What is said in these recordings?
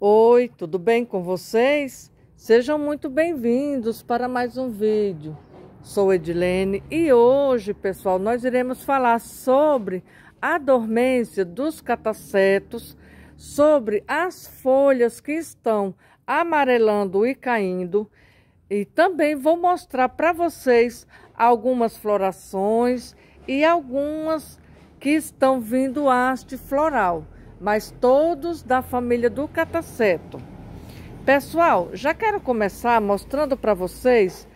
Oi, tudo bem com vocês? Sejam muito bem-vindos para mais um vídeo. Sou Edilene e hoje, pessoal, nós iremos falar sobre a dormência dos catacetos, sobre as folhas que estão amarelando e caindo e também vou mostrar para vocês algumas florações e algumas que estão vindo haste floral mas todos da família do cataceto. Pessoal, já quero começar mostrando para vocês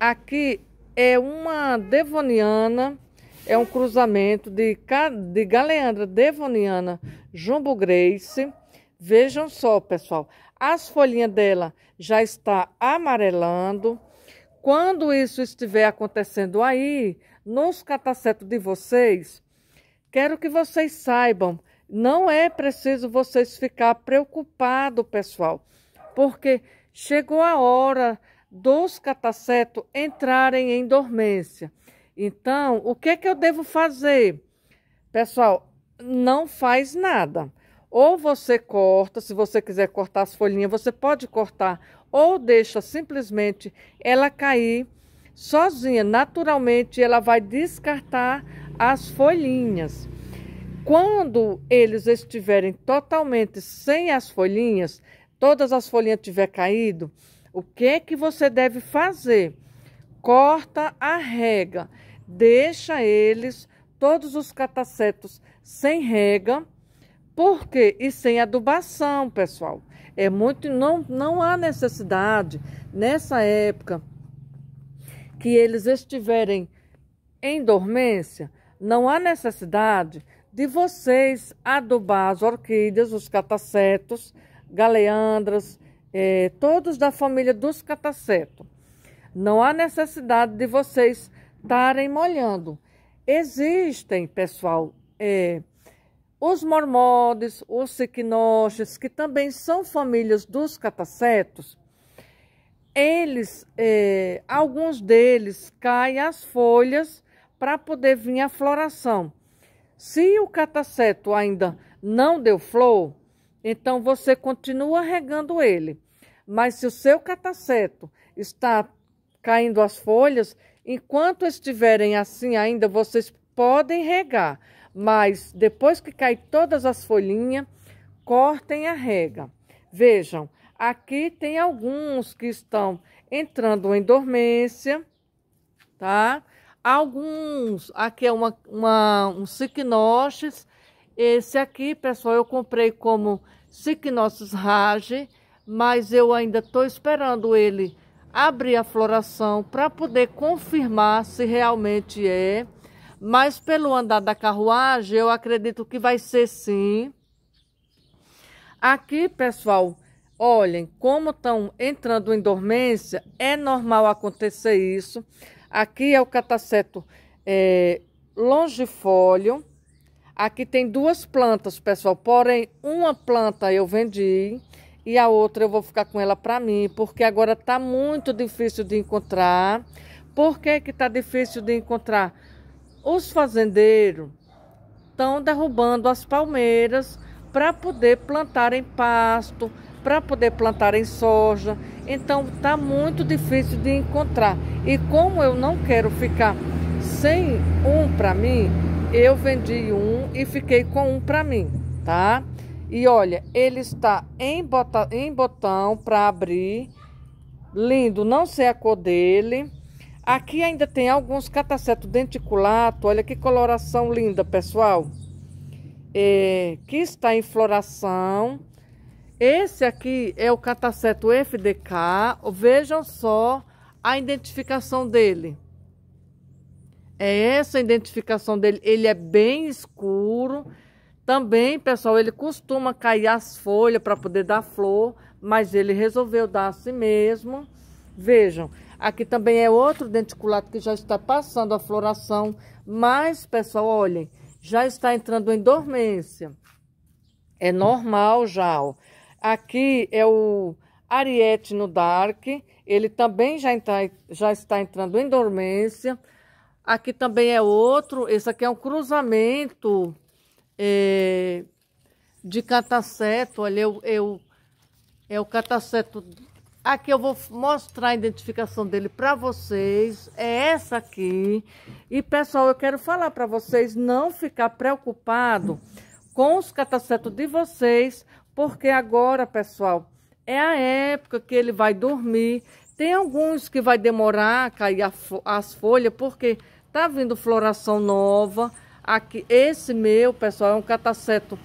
aqui é uma devoniana, é um cruzamento de, de galeandra devoniana jumbo grace. Vejam só, pessoal, as folhinhas dela já está amarelando. Quando isso estiver acontecendo aí, nos catacetos de vocês, quero que vocês saibam não é preciso vocês ficar preocupado, pessoal, porque chegou a hora dos catacetos entrarem em dormência. Então, o que é que eu devo fazer? Pessoal, não faz nada. Ou você corta, se você quiser cortar as folhinhas, você pode cortar, ou deixa simplesmente ela cair sozinha, naturalmente ela vai descartar as folhinhas. Quando eles estiverem totalmente sem as folhinhas, todas as folhinhas tiver caído, o que é que você deve fazer? Corta a rega, deixa eles todos os catacetos sem rega, porque e sem adubação, pessoal. É muito não não há necessidade nessa época que eles estiverem em dormência, não há necessidade de vocês adubar as orquídeas, os catacetos, galeandras, eh, todos da família dos catacetos. Não há necessidade de vocês estarem molhando. Existem, pessoal, eh, os mormodes, os siquinoches, que também são famílias dos catacetos. Eles, eh, alguns deles caem as folhas para poder vir a floração. Se o cataceto ainda não deu flor, então você continua regando ele. Mas se o seu cataceto está caindo as folhas, enquanto estiverem assim ainda, vocês podem regar. Mas depois que cair todas as folhinhas, cortem a rega. Vejam, aqui tem alguns que estão entrando em dormência, tá? Alguns, aqui é uma, uma, um cicnoches. Esse aqui, pessoal, eu comprei como cicnosis rage, mas eu ainda estou esperando ele abrir a floração para poder confirmar se realmente é. Mas pelo andar da carruagem, eu acredito que vai ser sim. Aqui, pessoal, olhem, como estão entrando em dormência, é normal acontecer isso. Aqui é o cataceto é, longifólio. Aqui tem duas plantas, pessoal. Porém, uma planta eu vendi e a outra eu vou ficar com ela para mim, porque agora está muito difícil de encontrar. Por que que tá difícil de encontrar? Os fazendeiros estão derrubando as palmeiras para poder plantar em pasto, para poder plantar em soja. Então está muito difícil de encontrar. E como eu não quero ficar sem um para mim, eu vendi um e fiquei com um para mim, tá? E olha, ele está em, bota, em botão para abrir. Lindo, não sei a cor dele. Aqui ainda tem alguns catacetos denticulato. Olha que coloração linda, pessoal. É, que está em floração. Esse aqui é o cataceto FDK. Vejam só a identificação dele. É essa a identificação dele. Ele é bem escuro. Também, pessoal, ele costuma cair as folhas para poder dar flor, mas ele resolveu dar assim mesmo. Vejam, aqui também é outro denticulado que já está passando a floração, mas, pessoal, olhem, já está entrando em dormência. É normal já, ó. Aqui é o Ariete no Dark, ele também já, entra, já está entrando em dormência. Aqui também é outro, esse aqui é um cruzamento é, de cataceto, olha, eu, eu, é o cataceto. Aqui eu vou mostrar a identificação dele para vocês, é essa aqui. E pessoal, eu quero falar para vocês não ficar preocupado com os catacetos de vocês, porque agora, pessoal, é a época que ele vai dormir. Tem alguns que vai demorar a cair a fo as folhas, porque tá vindo floração nova. Aqui, esse meu, pessoal, é um cataceto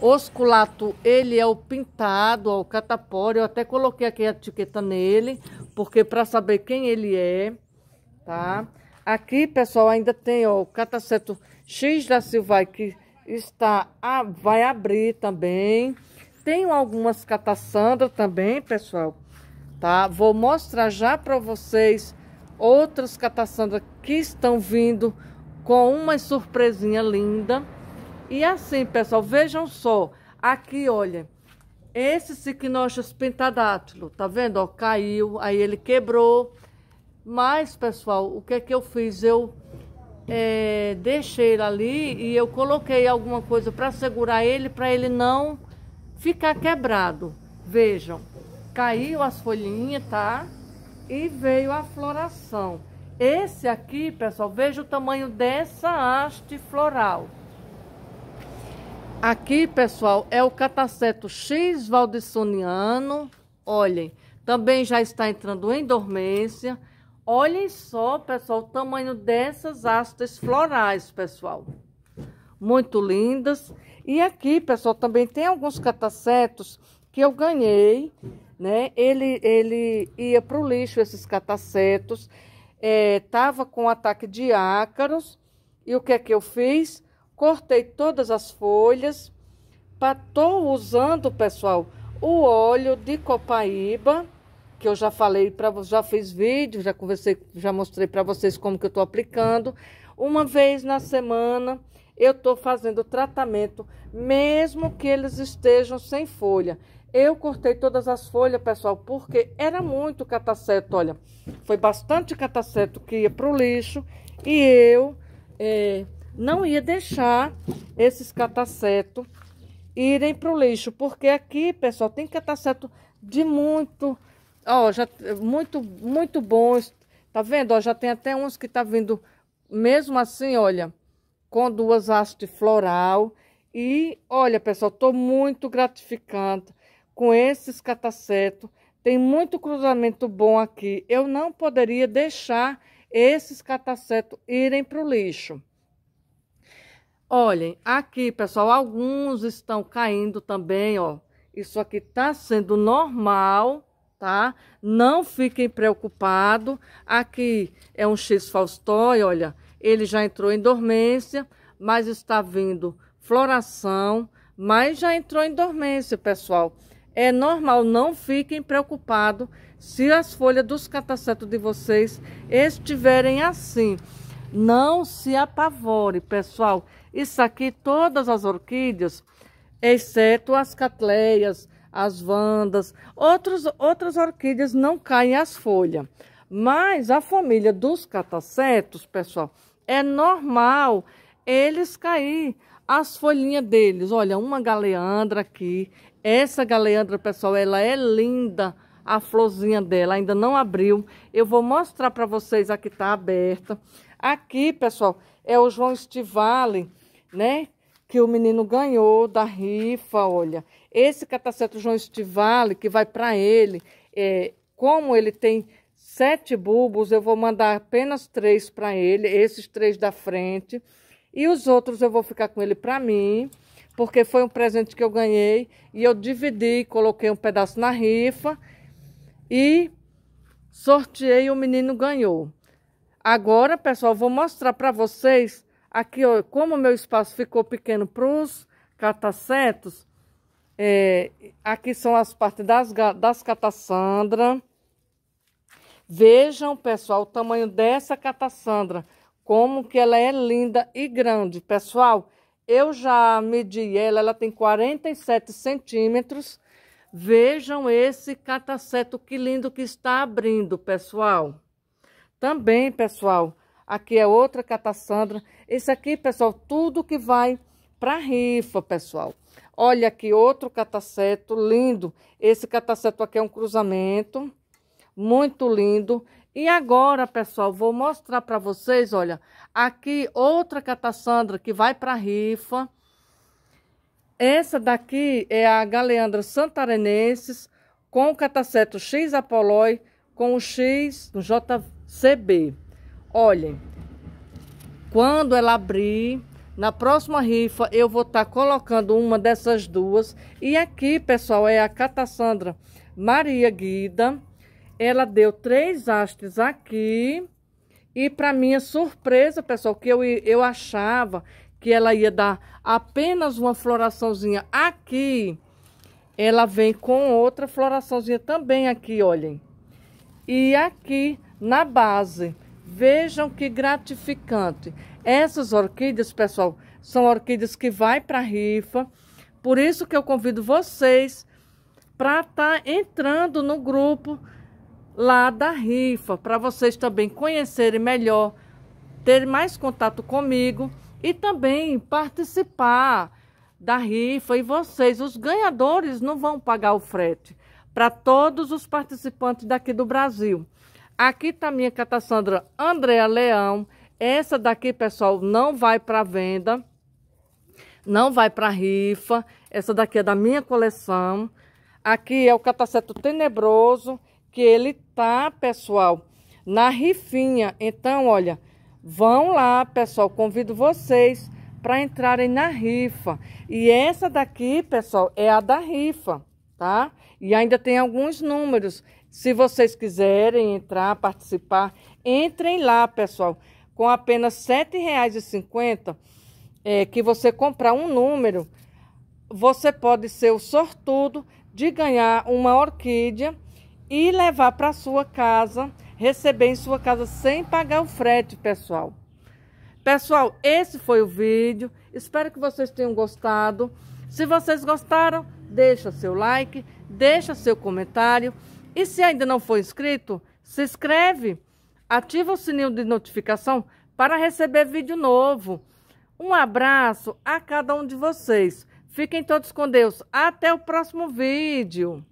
osculato. Ele é o pintado, ó, o catapora. Eu até coloquei aqui a etiqueta nele, porque para saber quem ele é, tá? Aqui, pessoal, ainda tem ó, o cataceto X da silva que está, a, vai abrir também tenho algumas catassandra também, pessoal, tá? Vou mostrar já para vocês outras catassandra que estão vindo com uma surpresinha linda. E assim, pessoal, vejam só. Aqui, olha, esse Cicnochus pentadátilo, tá vendo? Ó, caiu, aí ele quebrou. Mas, pessoal, o que é que eu fiz? Eu é, deixei ele ali e eu coloquei alguma coisa para segurar ele, para ele não ficar quebrado. Vejam, caiu as folhinhas, tá? E veio a floração. Esse aqui, pessoal, veja o tamanho dessa haste floral. Aqui, pessoal, é o cataceto X valdissoniano. Olhem, também já está entrando em dormência. Olhem só, pessoal, o tamanho dessas hastes florais, pessoal. Muito lindas. E aqui, pessoal, também tem alguns catacetos que eu ganhei, né? Ele, ele ia para o lixo, esses catacetos, é, tava com ataque de ácaros, e o que é que eu fiz? Cortei todas as folhas, estou usando, pessoal, o óleo de copaíba, que eu já falei para já fiz vídeo, já conversei, já mostrei para vocês como que eu estou aplicando, uma vez na semana eu estou fazendo tratamento, mesmo que eles estejam sem folha. Eu cortei todas as folhas, pessoal, porque era muito cataceto, olha. Foi bastante cataceto que ia para o lixo e eu é, não ia deixar esses catacetos irem para o lixo, porque aqui, pessoal, tem cataceto de muito, ó, já, muito, muito bons. Tá vendo? Ó, já tem até uns que tá vindo mesmo assim, olha com duas hastes floral. E olha, pessoal, estou muito gratificante com esses catacetos. Tem muito cruzamento bom aqui. Eu não poderia deixar esses catacetos irem para o lixo. Olhem, aqui, pessoal, alguns estão caindo também, ó. Isso aqui está sendo normal, tá? Não fiquem preocupados. Aqui é um X-Faustói, olha ele já entrou em dormência, mas está vindo floração, mas já entrou em dormência, pessoal. É normal, não fiquem preocupados se as folhas dos catacetos de vocês estiverem assim. Não se apavore, pessoal. Isso aqui, todas as orquídeas, exceto as catleias, as vandas, outros, outras orquídeas não caem as folhas. Mas a família dos catacetos, pessoal, é normal eles cair. As folhinhas deles, olha, uma galeandra aqui. Essa galeandra, pessoal, ela é linda. A florzinha dela ainda não abriu. Eu vou mostrar para vocês aqui tá aberta. Aqui, pessoal, é o João Estivale, né? Que o menino ganhou da rifa, olha. Esse cataceto João Estivale, que vai para ele, é, como ele tem sete bulbos, eu vou mandar apenas três para ele, esses três da frente. E os outros eu vou ficar com ele para mim, porque foi um presente que eu ganhei. E eu dividi, coloquei um pedaço na rifa e sorteei, o menino ganhou. Agora, pessoal, vou mostrar para vocês aqui, ó, como o meu espaço ficou pequeno para os catacetos. É, aqui são as partes das, das catassandras. Vejam, pessoal, o tamanho dessa catassandra, como que ela é linda e grande. Pessoal, eu já medi ela, ela tem 47 centímetros. Vejam esse cataceto, que lindo que está abrindo, pessoal. Também, pessoal, aqui é outra catassandra. Esse aqui, pessoal, tudo que vai para rifa, pessoal. Olha aqui outro cataceto lindo. Esse cataceto aqui é um cruzamento muito lindo. E agora, pessoal, vou mostrar para vocês, olha, aqui outra catassandra que vai para rifa. Essa daqui é a Galeandra Santarenenses com o cataceto X apoloi com o X JCB. Olhem, quando ela abrir, na próxima rifa eu vou estar tá colocando uma dessas duas. E aqui, pessoal, é a Catassandra Maria Guida ela deu três hastes aqui. E para minha surpresa, pessoal, que eu, eu achava que ela ia dar apenas uma floraçãozinha aqui, ela vem com outra floraçãozinha também aqui, olhem. E aqui na base, vejam que gratificante. Essas orquídeas, pessoal, são orquídeas que vai para rifa. Por isso que eu convido vocês para estar tá entrando no grupo lá da rifa, para vocês também conhecerem melhor, terem mais contato comigo e também participar da rifa. E vocês, os ganhadores, não vão pagar o frete para todos os participantes daqui do Brasil. Aqui está minha Catassandra Andréa Leão. Essa daqui, pessoal, não vai para venda, não vai para rifa. Essa daqui é da minha coleção. Aqui é o Cataceto Tenebroso que ele tá, pessoal, na rifinha. Então, olha, vão lá, pessoal, convido vocês para entrarem na rifa. E essa daqui, pessoal, é a da rifa, tá? E ainda tem alguns números. Se vocês quiserem entrar, participar, entrem lá, pessoal. Com apenas R$ 7,50, é, que você comprar um número, você pode ser o sortudo de ganhar uma orquídea e levar para sua casa, receber em sua casa sem pagar o frete, pessoal. Pessoal, esse foi o vídeo. Espero que vocês tenham gostado. Se vocês gostaram, deixa seu like, deixa seu comentário. E se ainda não for inscrito, se inscreve, ativa o sininho de notificação para receber vídeo novo. Um abraço a cada um de vocês. Fiquem todos com Deus. Até o próximo vídeo.